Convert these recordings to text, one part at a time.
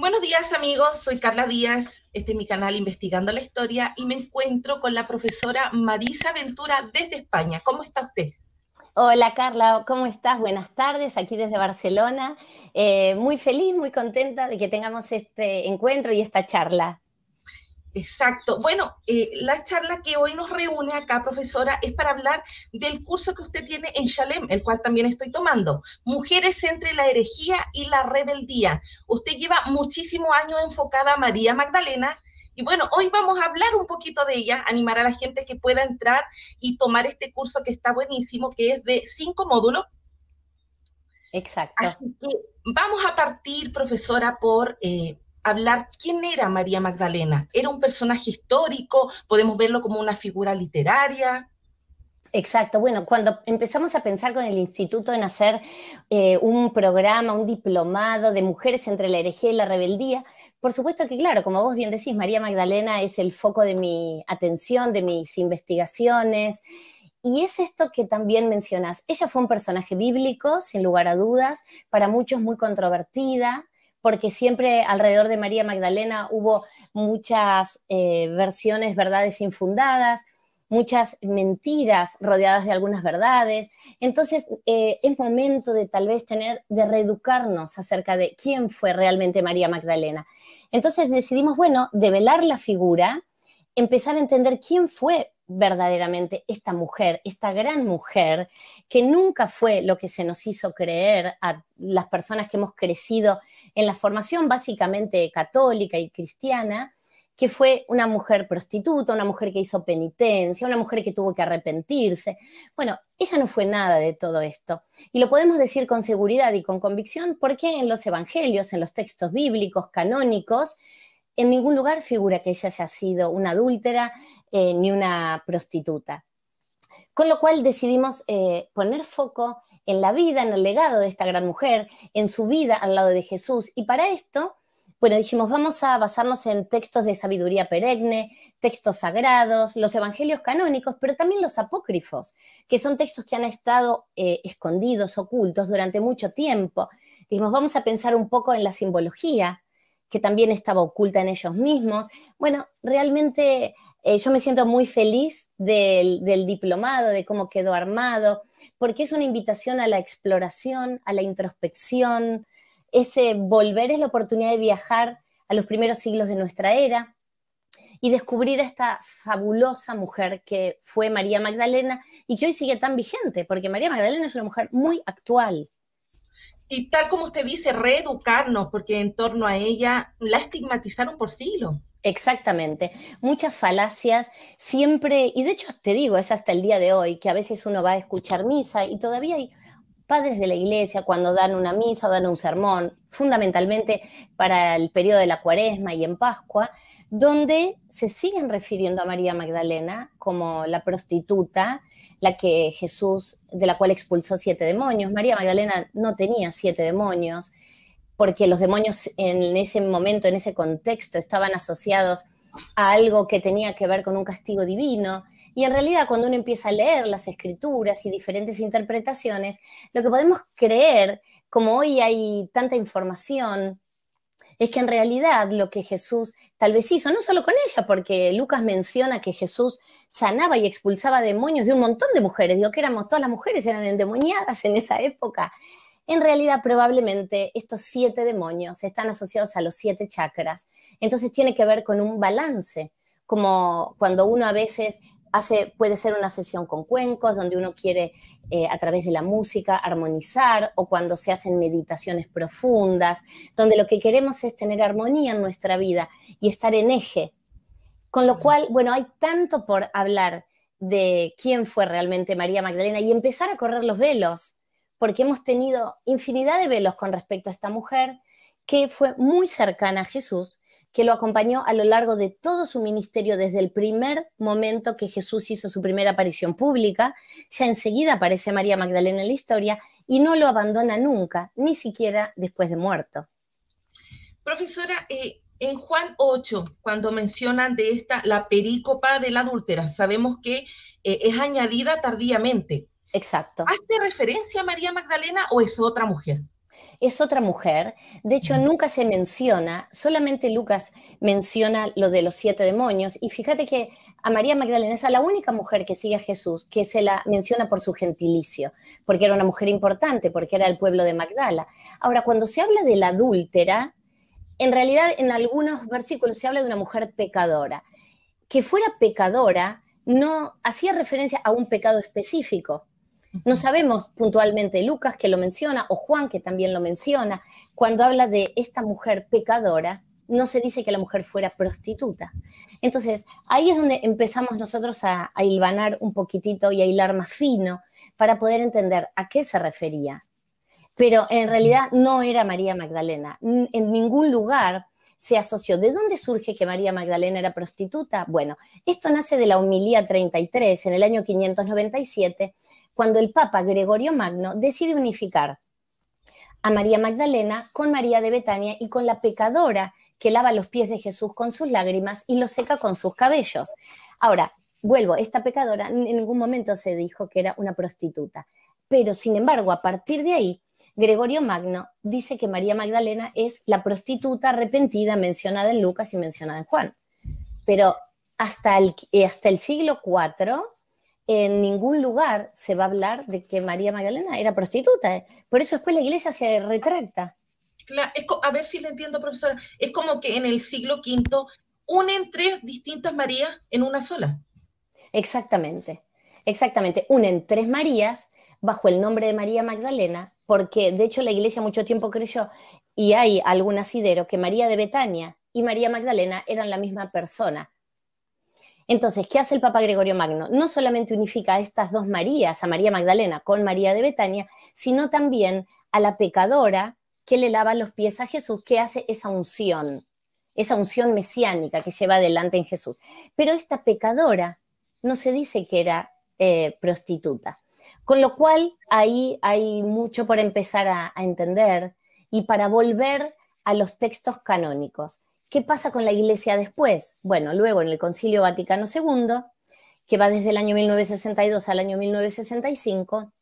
Buenos días amigos, soy Carla Díaz, este es mi canal Investigando la Historia y me encuentro con la profesora Marisa Ventura desde España. ¿Cómo está usted? Hola Carla, ¿cómo estás? Buenas tardes, aquí desde Barcelona. Eh, muy feliz, muy contenta de que tengamos este encuentro y esta charla. Exacto. Bueno, eh, la charla que hoy nos reúne acá, profesora, es para hablar del curso que usted tiene en Shalem, el cual también estoy tomando, Mujeres entre la herejía y la rebeldía. Usted lleva muchísimos años enfocada a María Magdalena. Y bueno, hoy vamos a hablar un poquito de ella, animar a la gente que pueda entrar y tomar este curso que está buenísimo, que es de cinco módulos. Exacto. Así que vamos a partir, profesora, por eh, hablar quién era María Magdalena. ¿Era un personaje histórico? ¿Podemos verlo como una figura literaria? Exacto, bueno, cuando empezamos a pensar con el instituto en hacer eh, un programa, un diplomado de mujeres entre la herejía y la rebeldía, por supuesto que claro, como vos bien decís, María Magdalena es el foco de mi atención, de mis investigaciones, y es esto que también mencionás. Ella fue un personaje bíblico, sin lugar a dudas, para muchos muy controvertida, porque siempre alrededor de María Magdalena hubo muchas eh, versiones, verdades infundadas, muchas mentiras rodeadas de algunas verdades. Entonces eh, es momento de tal vez tener, de reeducarnos acerca de quién fue realmente María Magdalena. Entonces decidimos, bueno, develar la figura, empezar a entender quién fue verdaderamente esta mujer, esta gran mujer, que nunca fue lo que se nos hizo creer a las personas que hemos crecido en la formación básicamente católica y cristiana, que fue una mujer prostituta, una mujer que hizo penitencia, una mujer que tuvo que arrepentirse. Bueno, ella no fue nada de todo esto. Y lo podemos decir con seguridad y con convicción porque en los evangelios, en los textos bíblicos canónicos, en ningún lugar figura que ella haya sido una adúltera, eh, ni una prostituta. Con lo cual decidimos eh, poner foco en la vida, en el legado de esta gran mujer, en su vida al lado de Jesús. Y para esto, bueno, dijimos, vamos a basarnos en textos de sabiduría perenne, textos sagrados, los evangelios canónicos, pero también los apócrifos, que son textos que han estado eh, escondidos, ocultos durante mucho tiempo. Dijimos, vamos a pensar un poco en la simbología, que también estaba oculta en ellos mismos. Bueno, realmente eh, yo me siento muy feliz del, del, diplomado, de cómo quedó armado, porque es una invitación a la exploración, a la introspección. Ese volver es la oportunidad de viajar a los primeros siglos de nuestra era y descubrir a esta fabulosa mujer que fue María Magdalena y que hoy sigue tan vigente, porque María Magdalena es una mujer muy actual y tal como usted dice, reeducarnos, porque en torno a ella la estigmatizaron por siglos. Exactamente, muchas falacias, siempre, y de hecho te digo, es hasta el día de hoy, que a veces uno va a escuchar misa y todavía hay padres de la iglesia cuando dan una misa o dan un sermón, fundamentalmente para el periodo de la cuaresma y en Pascua, donde se siguen refiriendo a María Magdalena como la prostituta, la que Jesús, de la cual expulsó siete demonios. María Magdalena no tenía siete demonios, porque los demonios en ese momento, en ese contexto, estaban asociados a algo que tenía que ver con un castigo divino. Y en realidad cuando uno empieza a leer las escrituras y diferentes interpretaciones, lo que podemos creer, como hoy hay tanta información, es que en realidad lo que Jesús tal vez hizo, no solo con ella, porque Lucas menciona que Jesús sanaba y expulsaba demonios de un montón de mujeres, digo que todas las mujeres, eran endemoniadas en esa época. En realidad, probablemente estos siete demonios están asociados a los siete chakras. Entonces tiene que ver con un balance, como cuando uno a veces puede ser una sesión con cuencos, donde uno quiere eh, a través de la música armonizar, o cuando se hacen meditaciones profundas, donde lo que queremos es tener armonía en nuestra vida y estar en eje. Con lo cual, bueno, hay tanto por hablar de quién fue realmente María Magdalena y empezar a correr los velos, porque hemos tenido infinidad de velos con respecto a esta mujer que fue muy cercana a Jesús que lo acompañó a lo largo de todo su ministerio desde el primer momento que Jesús hizo su primera aparición pública. Ya enseguida aparece María Magdalena en la historia y no lo abandona nunca, ni siquiera después de muerto. Profesora, eh, en Juan 8, cuando mencionan de esta, la perícopa de la adúltera, sabemos que eh, es añadida tardíamente. Exacto. ¿Hace referencia a María Magdalena o es otra mujer? es otra mujer. De hecho, nunca se menciona, solamente Lucas menciona lo de los siete demonios. Y fíjate que a María Magdalena es la única mujer que sigue a Jesús, que se la menciona por su gentilicio, porque era una mujer importante, porque era del pueblo de Magdala. Ahora, cuando se habla de la adúltera, en realidad en algunos versículos se habla de una mujer pecadora. Que fuera pecadora no hacía referencia a un pecado específico, no sabemos puntualmente Lucas que lo menciona o Juan que también lo menciona. Cuando habla de esta mujer pecadora, no se dice que la mujer fuera prostituta. Entonces, ahí es donde empezamos nosotros a, hilvanar un poquitito y a hilar más fino para poder entender a qué se refería. Pero en realidad no era María Magdalena. En ningún lugar se asoció. ¿De dónde surge que María Magdalena era prostituta? Bueno, esto nace de la Humilía 33 en el año 597 cuando el Papa Gregorio Magno decide unificar a María Magdalena con María de Betania y con la pecadora que lava los pies de Jesús con sus lágrimas y lo seca con sus cabellos. Ahora, vuelvo, esta pecadora en ningún momento se dijo que era una prostituta, pero sin embargo, a partir de ahí, Gregorio Magno dice que María Magdalena es la prostituta arrepentida mencionada en Lucas y mencionada en Juan. Pero hasta el, eh, hasta el siglo IV en ningún lugar se va a hablar de que María Magdalena era prostituta. ¿eh? Por eso después la iglesia se retracta. a ver si le entiendo, profesora. Es como que en el siglo V unen tres distintas Marías en una sola. Exactamente, exactamente. Unen tres Marías bajo el nombre de María Magdalena, porque de hecho la iglesia mucho tiempo creyó, y hay algún asidero, que María de Betania y María Magdalena eran la misma persona. Entonces, ¿qué hace el Papa Gregorio Magno? No solamente unifica a estas dos Marías, a María Magdalena con María de Betania, sino también a la pecadora que le lava los pies a Jesús, que hace esa unción, esa unción mesiánica que lleva adelante en Jesús. Pero esta pecadora no se dice que era eh, prostituta. Con lo cual, ahí hay mucho por empezar a entender y para volver a los textos canónicos. ¿Qué pasa con la Iglesia después? Bueno, luego en el Concilio Vaticano II, que va desde el año 1962 al año 1965,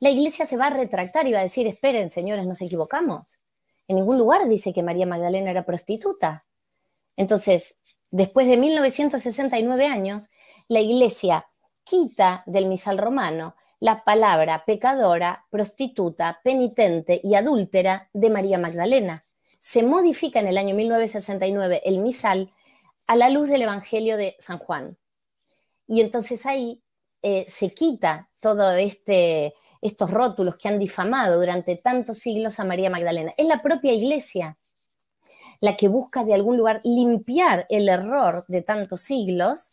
la Iglesia se va a retractar y va a decir, esperen, señores, nos equivocamos. En ningún lugar dice que María Magdalena era prostituta. Entonces, después de 1969 años, la Iglesia quita del misal romano la palabra pecadora, prostituta, penitente y adúltera de María Magdalena se modifica en el año 1969 el misal a la luz del Evangelio de San Juan. Y entonces ahí eh, se quita todo este, estos rótulos que han difamado durante tantos siglos a María Magdalena. Es la propia iglesia la que busca de algún lugar limpiar el error de tantos siglos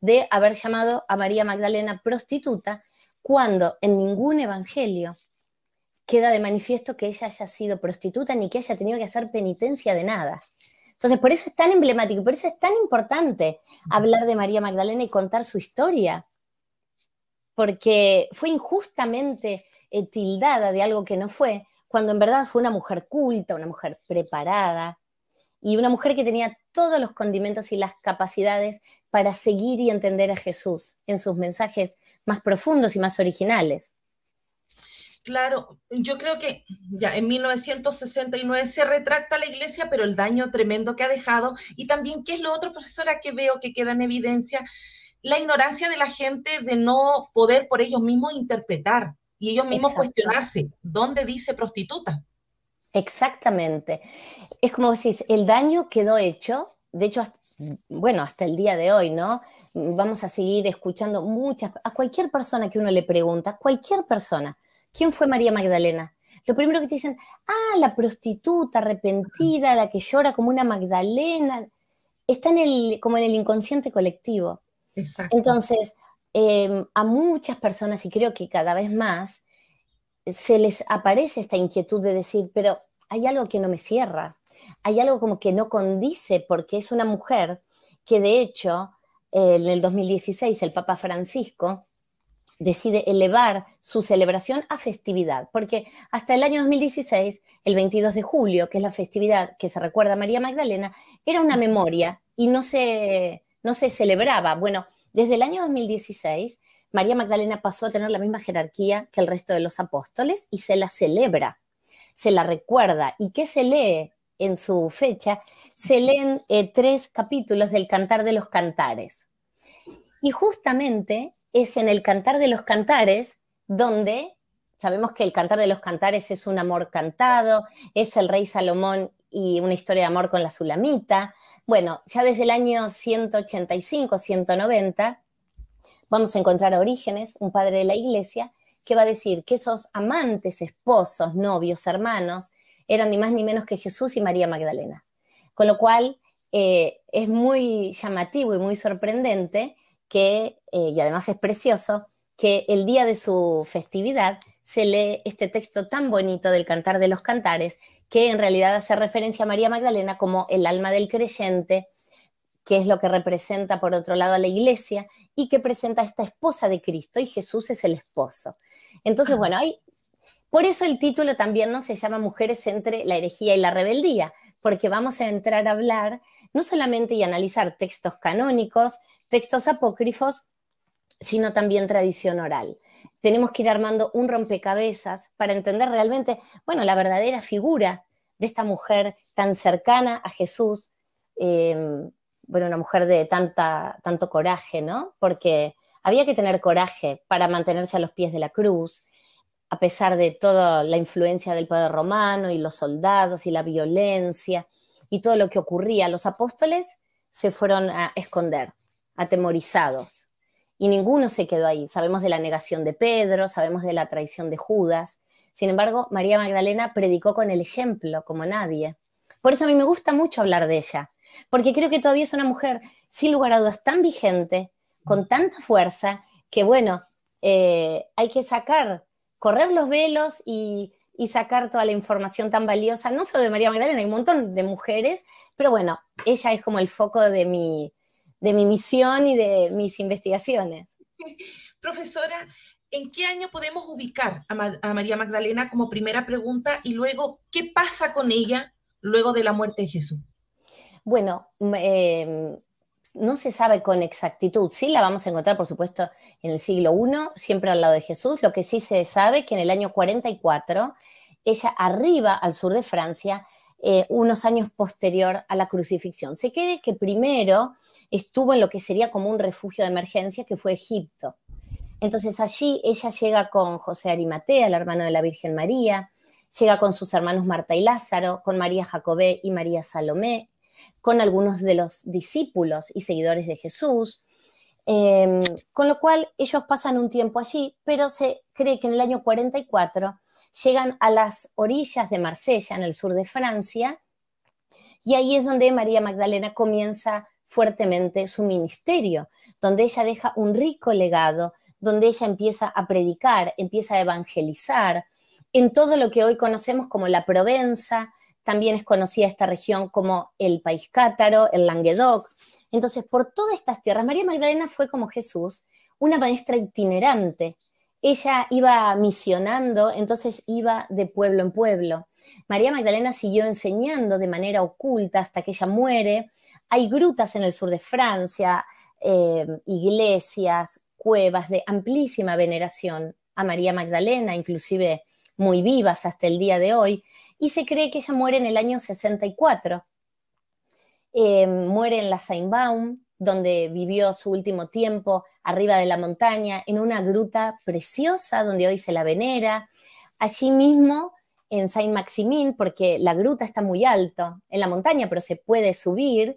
de haber llamado a María Magdalena prostituta cuando en ningún evangelio queda de manifiesto que ella haya sido prostituta ni que haya tenido que hacer penitencia de nada. Entonces, por eso es tan emblemático, por eso es tan importante hablar de María Magdalena y contar su historia, porque fue injustamente eh, tildada de algo que no fue, cuando en verdad fue una mujer culta, una mujer preparada y una mujer que tenía todos los condimentos y las capacidades para seguir y entender a Jesús en sus mensajes más profundos y más originales. Claro, yo creo que ya en 1969 se retracta la iglesia, pero el daño tremendo que ha dejado y también qué es lo otro, profesora, que veo que queda en evidencia, la ignorancia de la gente de no poder por ellos mismos interpretar y ellos mismos cuestionarse, ¿dónde dice prostituta? Exactamente. Es como decís, el daño quedó hecho, de hecho, bueno, hasta el día de hoy, ¿no? Vamos a seguir escuchando muchas, a cualquier persona que uno le pregunta, cualquier persona, ¿Quién fue María Magdalena? Lo primero que te dicen, ah, la prostituta arrepentida, la que llora como una Magdalena, está en el, como en el inconsciente colectivo. Exacto. Entonces, em, a muchas personas, y creo que cada vez más, se les aparece esta inquietud de decir, pero hay algo que no me cierra, hay algo como que no condice, porque es una mujer que de hecho, eh, en el 2016, el Papa Francisco decide elevar su celebración a festividad, porque hasta el año 2016, el 22 de julio, que es la festividad que se recuerda a María Magdalena, era una memoria y no se, no se celebraba. Bueno, desde el año 2016, María Magdalena pasó a tener la misma jerarquía que el resto de los apóstoles y se la celebra, se la recuerda. ¿Y qué se lee en su fecha? Se leen eh, tres capítulos del Cantar de los Cantares. Y justamente es en el Cantar de los Cantares, donde sabemos que el Cantar de los Cantares es un amor cantado, es el rey Salomón y una historia de amor con la Sulamita. Bueno, ya desde el año 185-190 vamos a encontrar a Orígenes, un padre de la iglesia, que va a decir que esos amantes, esposos, novios, hermanos, eran ni más ni menos que Jesús y María Magdalena. Con lo cual eh, es muy llamativo y muy sorprendente que eh, y además es precioso, que el día de su festividad se lee este texto tan bonito del Cantar de los Cantares, que en realidad hace referencia a María Magdalena como el alma del creyente, que es lo que representa por otro lado a la iglesia y que presenta a esta esposa de Cristo y Jesús es el esposo. Entonces, bueno, por eso el título también no se llama Mujeres entre la herejía y la rebeldía, porque vamos a entrar a hablar no solamente y analizar textos canónicos, textos apócrifos, sino también tradición oral. Tenemos que ir armando un rompecabezas para entender realmente, bueno, la verdadera figura de esta mujer tan cercana a Jesús, em, bueno, una mujer de tanto coraje, ¿no? Porque había que tener coraje para mantenerse a los pies de la cruz, a pesar de toda la influencia del poder romano y los soldados y la violencia y todo lo que ocurría. Los apóstoles se fueron a esconder, atemorizados. Y ninguno se quedó ahí. Sabemos de la negación de Pedro, sabemos de la traición de Judas. Sin embargo, María Magdalena predicó con el ejemplo, como nadie. Por eso a mí me gusta mucho hablar de ella, porque creo que todavía es una mujer, sin lugar a dudas, tan vigente, con tanta fuerza, que bueno, eh, hay que sacar, correr los velos y, y sacar toda la información tan valiosa, no solo de María Magdalena, hay un montón de mujeres, pero bueno, ella es como el foco de mi, de mi misión y de mis investigaciones. Profesora, ¿en qué año podemos ubicar a, María Magdalena como primera pregunta y luego qué pasa con ella luego de la muerte de Jesús? Bueno, mm, em, no se sabe con exactitud. Sí, la vamos a encontrar, por supuesto, en el siglo I, siempre al lado de Jesús. Lo que sí se sabe es que en el año 44, ella arriba al sur de Francia, eh, unos años posterior a la crucifixión. Se cree que primero estuvo en lo que sería como un refugio de emergencia, que fue Egipto. Entonces allí ella llega con José Arimatea, el hermano de la Virgen María, llega con sus hermanos Marta y Lázaro, con María Jacobé y María Salomé, con algunos de los discípulos y seguidores de Jesús, em, con lo cual ellos pasan un tiempo allí, pero se cree que en el año 44 llegan a las orillas de Marsella, en el sur de Francia, y ahí es donde María Magdalena comienza fuertemente su ministerio, donde ella deja un rico legado, donde ella empieza a predicar, empieza a evangelizar, en todo lo que hoy conocemos como la Provenza, también es conocida esta región como el País Cátaro, el Languedoc. Entonces, por todas estas tierras, María Magdalena fue como Jesús, una maestra itinerante. Ella iba misionando, entonces iba de pueblo en pueblo. María Magdalena siguió enseñando de manera oculta hasta que ella muere, hay grutas en el sur de Francia, em, iglesias, cuevas de amplísima veneración a María Magdalena, inclusive muy vivas hasta el día de hoy, y se cree que ella muere en el año 64. Em, muere en la Sainbaum, donde vivió su último tiempo, arriba de la montaña, en una gruta preciosa donde hoy se la venera. Allí mismo, en Saint-Maximin, porque la gruta está muy alto en la montaña, pero se puede subir,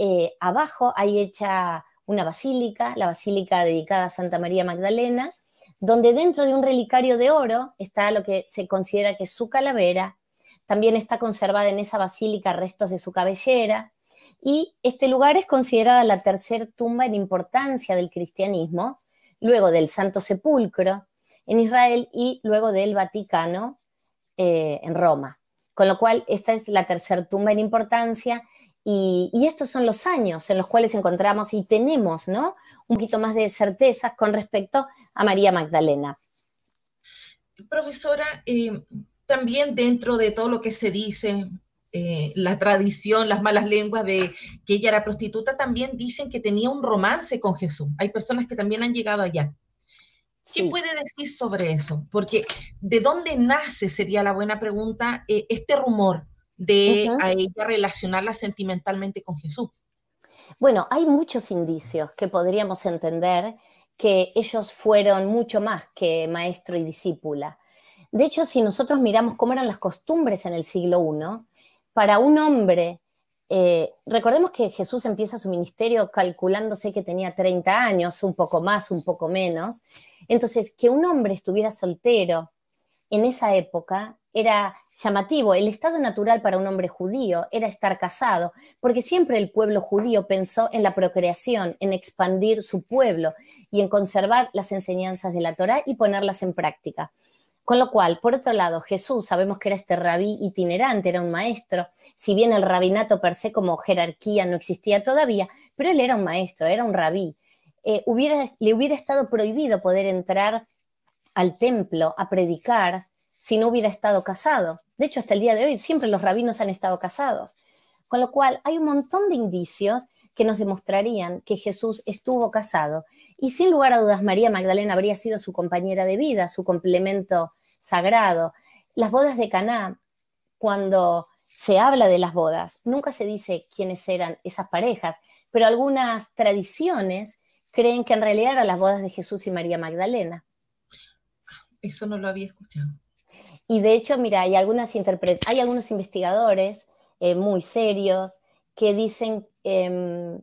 eh, abajo hay hecha una basílica, la basílica dedicada a Santa María Magdalena, donde dentro de un relicario de oro está lo que se considera que es su calavera, también está conservada en esa basílica restos de su cabellera, y este lugar es considerada la tercera tumba en importancia del cristianismo, luego del Santo Sepulcro en Israel y luego del Vaticano eh, en Roma. Con lo cual, esta es la tercera tumba en importancia y, estos son los años en los cuales encontramos y tenemos ¿no? un poquito más de certezas con respecto a María Magdalena. Profesora, eh, también dentro de todo lo que se dice, eh, la tradición, las malas lenguas de que ella era prostituta, también dicen que tenía un romance con Jesús. Hay personas que también han llegado allá. ¿Qué puede decir sobre eso? Porque ¿de dónde nace, sería la buena pregunta, eh, este rumor? de ella relacionarla sentimentalmente con Jesús. Bueno, hay muchos indicios que podríamos entender que ellos fueron mucho más que maestro y discípula. De hecho, si nosotros miramos cómo eran las costumbres en el siglo I, para un hombre, eh, recordemos que Jesús empieza su ministerio calculándose que tenía 30 años, un poco más, un poco menos. Entonces, que un hombre estuviera soltero en esa época era llamativo. El estado natural para un hombre judío era estar casado, porque siempre el pueblo judío pensó en la procreación, en expandir su pueblo y en conservar las enseñanzas de la Torá y ponerlas en práctica. Con lo cual, por otro lado, Jesús, sabemos que era este rabí itinerante, era un maestro, si bien el rabinato per se como jerarquía no existía todavía, pero él era un maestro, era un rabí. Eh, hubiera, le hubiera estado prohibido poder entrar al templo a predicar si no hubiera estado casado. De hecho, hasta el día de hoy siempre los rabinos han estado casados. Con lo cual, hay un montón de indicios que nos demostrarían que Jesús estuvo casado. Y sin lugar a dudas, María Magdalena habría sido su compañera de vida, su complemento sagrado. Las bodas de Caná, cuando se habla de las bodas, nunca se dice quiénes eran esas parejas, pero algunas tradiciones creen que en realidad eran las bodas de Jesús y María Magdalena. Eso no lo había escuchado. Y de hecho, mira, hay, hay algunos investigadores eh, muy serios que dicen, em,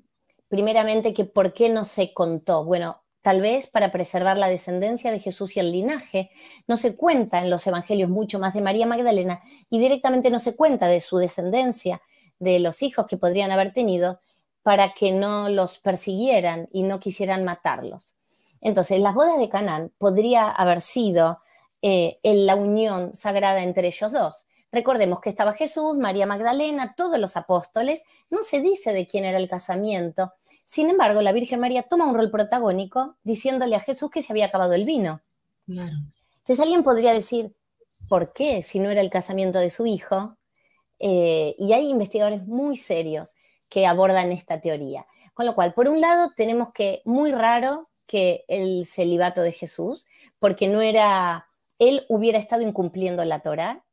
primeramente, que por qué no se contó. Bueno, tal vez para preservar la descendencia de Jesús y el linaje. No se cuenta en los evangelios mucho más de María Magdalena y directamente no se cuenta de su descendencia, de los hijos que podrían haber tenido, para que no los persiguieran y no quisieran matarlos. Entonces, las bodas de Canaán podría haber sido eh, en la unión sagrada entre ellos dos. Recordemos que estaba Jesús, María Magdalena, todos los apóstoles, no se dice de quién era el casamiento. Sin embargo, la Virgen María toma un rol protagónico diciéndole a Jesús que se había acabado el vino. Claro. Entonces alguien podría decir, ¿por qué si no era el casamiento de su hijo? Eh, y hay investigadores muy serios que abordan esta teoría. Con lo cual, por un lado, tenemos que muy raro que el celibato de Jesús, porque no era él hubiera estado incumpliendo la Torá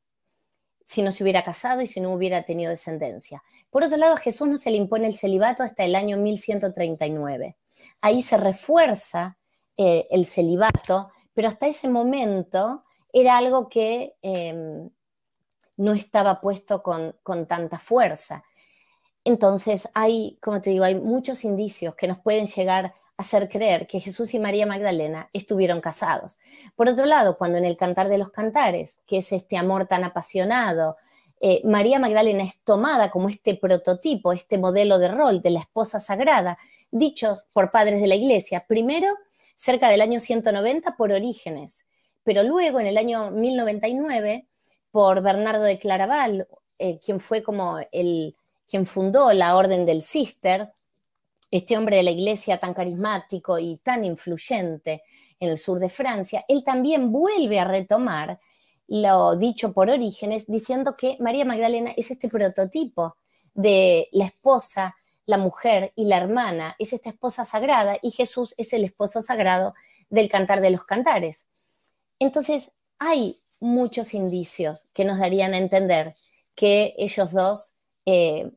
si no se hubiera casado y si no hubiera tenido descendencia. Por otro lado, a Jesús no se le impone el celibato hasta el año 1139. Ahí se refuerza eh, el celibato, pero hasta ese momento era algo que em, no estaba puesto con, con, tanta fuerza. Entonces, hay, como te digo, hay muchos indicios que nos pueden llegar hacer creer que Jesús y María Magdalena estuvieron casados. Por otro lado, cuando en el Cantar de los Cantares, que es este amor tan apasionado, eh, María Magdalena es tomada como este prototipo, este modelo de rol de la esposa sagrada, dicho por padres de la Iglesia, primero cerca del año 190 por Orígenes, pero luego en el año 1099 por Bernardo de Claraval, eh, quien fue como el quien fundó la Orden del Cister, este hombre de la iglesia tan carismático y tan influyente en el sur de Francia, él también vuelve a retomar lo dicho por Orígenes, diciendo que María Magdalena es este prototipo de la esposa, la mujer y la hermana, es esta esposa sagrada y Jesús es el esposo sagrado del cantar de los cantares. Entonces, hay muchos indicios que nos darían a entender que ellos dos eh,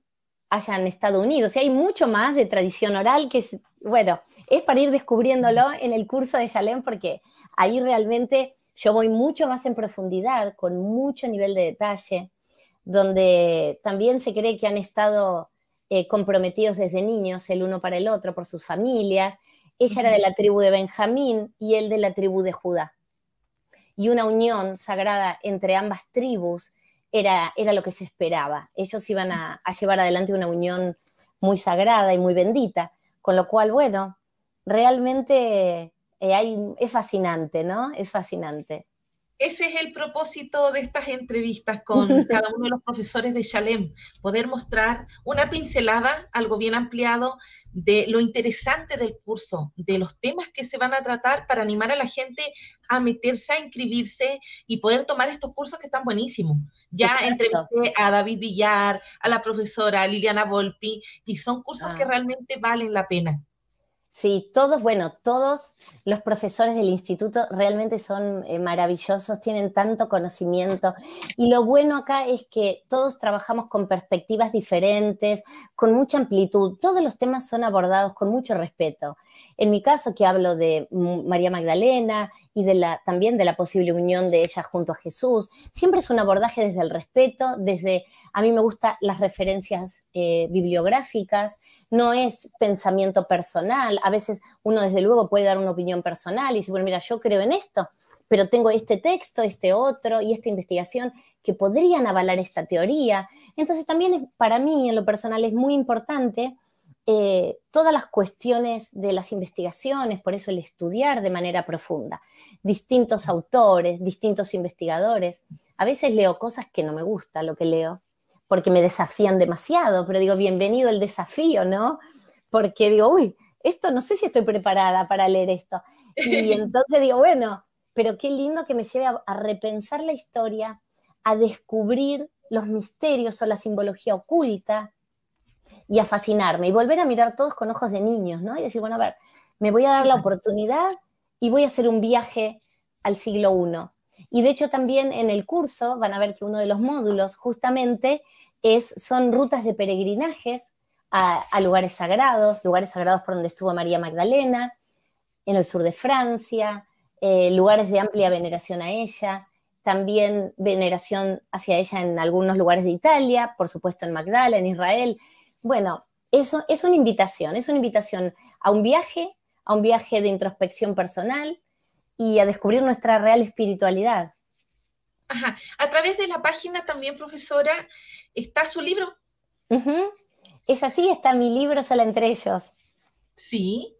hayan estado unidos. Y hay mucho más de tradición oral que, bueno, es para ir descubriéndolo en el curso de Shalem porque ahí realmente yo voy mucho más en profundidad, con mucho nivel de detalle, donde también se cree que han estado eh, comprometidos desde niños el uno para el otro por sus familias. Ella era de la tribu de Benjamín y él de la tribu de Judá. Y una unión sagrada entre ambas tribus era, lo que se esperaba. Ellos iban a, llevar adelante una unión muy sagrada y muy bendita, con lo cual, bueno, realmente eh, es fascinante, ¿no? Es fascinante ese es el propósito de estas entrevistas con cada uno de los profesores de Shalem, poder mostrar una pincelada, algo bien ampliado, de lo interesante del curso, de los temas que se van a tratar para animar a la gente a meterse, a inscribirse y poder tomar estos cursos que están buenísimos. Ya entrevisté a David Villar, a la profesora Liliana Volpi, y son cursos que ah. realmente valen la pena. Sí, todos, bueno, todos los profesores del instituto realmente son eh, maravillosos, tienen tanto conocimiento. Y lo bueno acá es que todos trabajamos con perspectivas diferentes, con mucha amplitud. Todos los temas son abordados con mucho respeto. En mi caso, que hablo de María Magdalena y también de la posible unión de ella junto a Jesús, siempre es un abordaje desde el respeto, desde, a mí me gustan las referencias eh, bibliográficas, no es pensamiento personal, a veces uno desde luego puede dar una opinión personal y decir, bueno, mira, yo creo en esto, pero tengo este texto, este otro y esta investigación que podrían avalar esta teoría. Entonces también para mí en lo personal es muy importante eh, todas las cuestiones de las investigaciones, por eso el estudiar de manera profunda, distintos autores, distintos investigadores. A veces leo cosas que no me gusta lo que leo, porque me desafían demasiado, pero digo, bienvenido el desafío, ¿no? Porque digo, uy, esto no sé si estoy preparada para leer esto. Y entonces digo, bueno, pero qué lindo que me lleve a repensar la historia, a descubrir los misterios o la simbología oculta, y a fascinarme y volver a mirar todos con ojos de niños, ¿no? Y decir, bueno, a ver, me voy a dar la oportunidad y voy a hacer un viaje al siglo I. Y de hecho también en el curso van a ver que uno de los módulos justamente es, son rutas de peregrinajes a, lugares sagrados, lugares sagrados por donde estuvo María Magdalena, en el sur de Francia, eh, lugares de amplia veneración a ella, también veneración hacia ella en algunos lugares de Italia, por supuesto en Magdala, en Israel. Bueno, eso es una invitación, es una invitación a un viaje, a un viaje de introspección personal y a descubrir nuestra real espiritualidad. Ajá. A través de la página también, profesora, está su libro. Es así, está mi libro Sola entre ellos. Sí.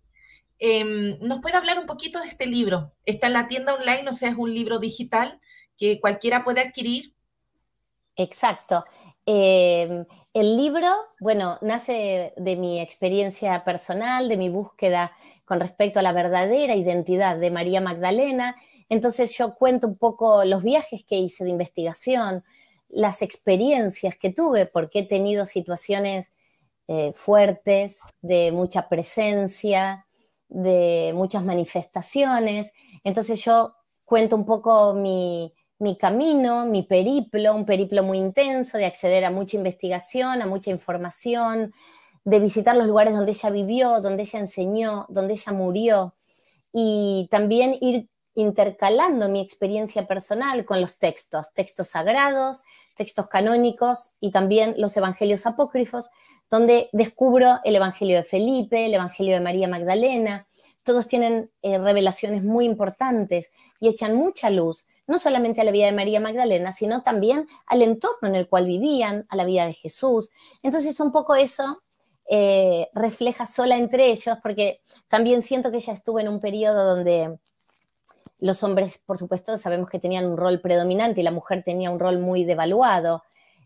Em, ¿Nos puede hablar un poquito de este libro? Está en la tienda online, o sea, es un libro digital que cualquiera puede adquirir. Exacto. Em, el libro, bueno, nace de mi experiencia personal, de mi búsqueda con respecto a la verdadera identidad de María Magdalena. Entonces yo cuento un poco los viajes que hice de investigación, las experiencias que tuve, porque he tenido situaciones eh, fuertes, de mucha presencia, de muchas manifestaciones. Entonces yo cuento un poco mi, mi camino, mi periplo, un periplo muy intenso de acceder a mucha investigación, a mucha información, de visitar los lugares donde ella vivió, donde ella enseñó, donde ella murió, y también ir intercalando mi experiencia personal con los textos, textos sagrados, textos canónicos y también los evangelios apócrifos, donde descubro el Evangelio de Felipe, el Evangelio de María Magdalena, todos tienen eh, revelaciones muy importantes y echan mucha luz, no solamente a la vida de María Magdalena, sino también al entorno en el cual vivían, a la vida de Jesús. Entonces, un poco eso eh, refleja sola entre ellos, porque también siento que ella estuvo en un periodo donde los hombres, por supuesto, sabemos que tenían un rol predominante y la mujer tenía un rol muy devaluado.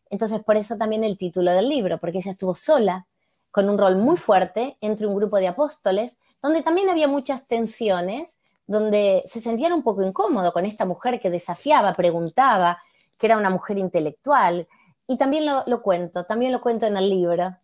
Entonces, por eso también el título del libro, porque ella estuvo sola, con un rol muy fuerte, entre un grupo de apóstoles, donde también había muchas tensiones, donde se sentían un poco incómodo con esta mujer que desafiaba, preguntaba, que era una mujer intelectual. Y también lo, cuento, también lo cuento en el libro.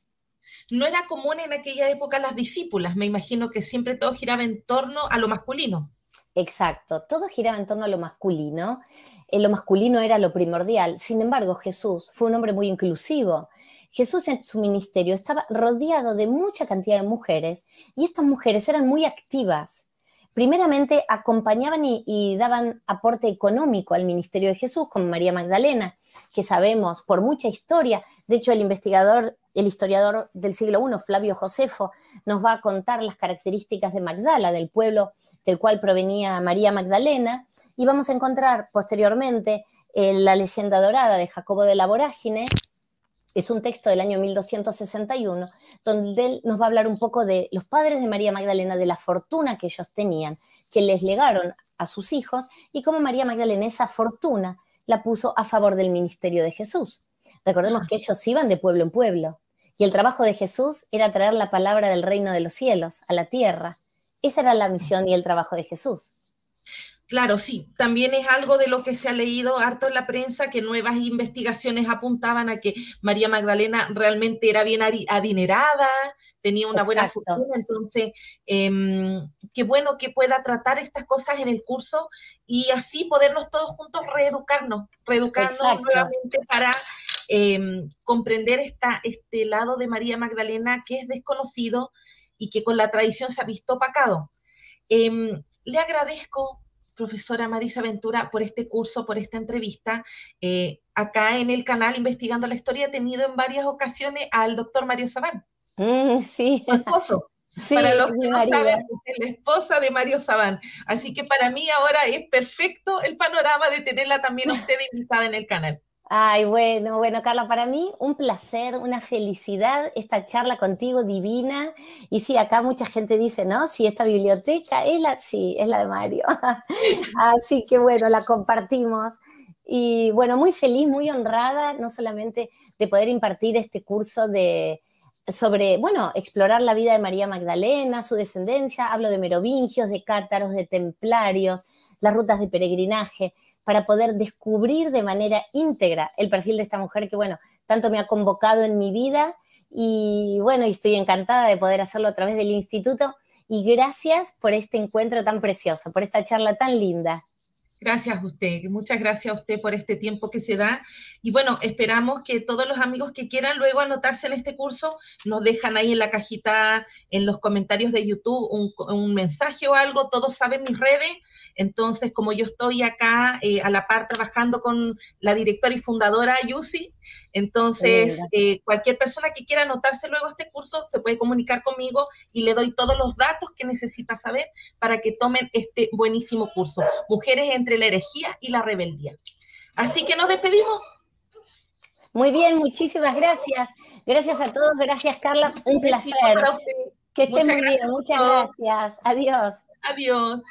No era común en aquella época las discípulas, me imagino que siempre todo giraba en torno a lo masculino. Exacto, todo giraba en torno a lo masculino. Eh, lo masculino era lo primordial. Sin embargo, Jesús fue un hombre muy inclusivo. Jesús en su ministerio estaba rodeado de mucha cantidad de mujeres y estas mujeres eran muy activas. Primeramente acompañaban y, daban aporte económico al ministerio de Jesús, como María Magdalena, que sabemos por mucha historia. De hecho, el investigador, el historiador del siglo I, Flavio Josefo, nos va a contar las características de Magdala, del pueblo del cual provenía María Magdalena, y vamos a encontrar posteriormente eh, la leyenda dorada de Jacobo de la Vorágine, es un texto del año 1261, donde él nos va a hablar un poco de los padres de María Magdalena, de la fortuna que ellos tenían, que les legaron a sus hijos, y cómo María Magdalena esa fortuna la puso a favor del ministerio de Jesús. Recordemos ah. que ellos iban de pueblo en pueblo, y el trabajo de Jesús era traer la palabra del reino de los cielos a la tierra. Esa era la misión y el trabajo de Jesús. Claro, sí, también es algo de lo que se ha leído harto en la prensa, que nuevas investigaciones apuntaban a que María Magdalena realmente era bien adinerada, tenía una buena fortuna, entonces em, qué bueno que pueda tratar estas cosas en el curso y así podernos todos juntos reeducarnos, reeducarnos nuevamente para em, comprender este lado de María Magdalena que es desconocido y que con la tradición se ha visto opacado. Em, le agradezco profesora Marisa Ventura, por este curso, por esta entrevista. Eh, acá en el canal Investigando la Historia he tenido en varias ocasiones al doctor Mario Sabán. Mm, sí. Esposo. para los que no saben, es la esposa de Mario Sabán. Así que para mí ahora es perfecto el panorama de tenerla también a usted invitada en el canal. Ay, bueno, bueno, Carla, para mí un placer, una felicidad esta charla contigo divina. Y sí, acá mucha gente dice, ¿no? Si esta biblioteca es la, sí, es la de Mario. Así que bueno, la compartimos. Y bueno, muy feliz, muy honrada, no solamente de poder impartir este curso de, sobre, bueno, explorar la vida de María Magdalena, su descendencia, hablo de merovingios, de cátaros, de templarios, las rutas de peregrinaje para poder descubrir de manera íntegra el perfil de esta mujer que, bueno, tanto me ha convocado en mi vida y, bueno, y estoy encantada de poder hacerlo a través del instituto. Y gracias por este encuentro tan precioso, por esta charla tan linda. Gracias a usted, muchas gracias a usted por este tiempo que se da. Y bueno, esperamos que todos los amigos que quieran luego anotarse en este curso nos dejan ahí en la cajita, en los comentarios de YouTube, un, mensaje o algo. Todos saben mis redes. Entonces, como yo estoy acá eh, a la par trabajando con la directora y fundadora Yusi, entonces, eh, cualquier persona que quiera anotarse luego a este curso se puede comunicar conmigo y le doy todos los datos que necesita saber para que tomen este buenísimo curso, Mujeres entre la herejía y la rebeldía. Así que nos despedimos. Muy bien, muchísimas gracias. Gracias a todos, gracias Carla, un placer. Que estén muy bien, muchas gracias. Adiós. Adiós.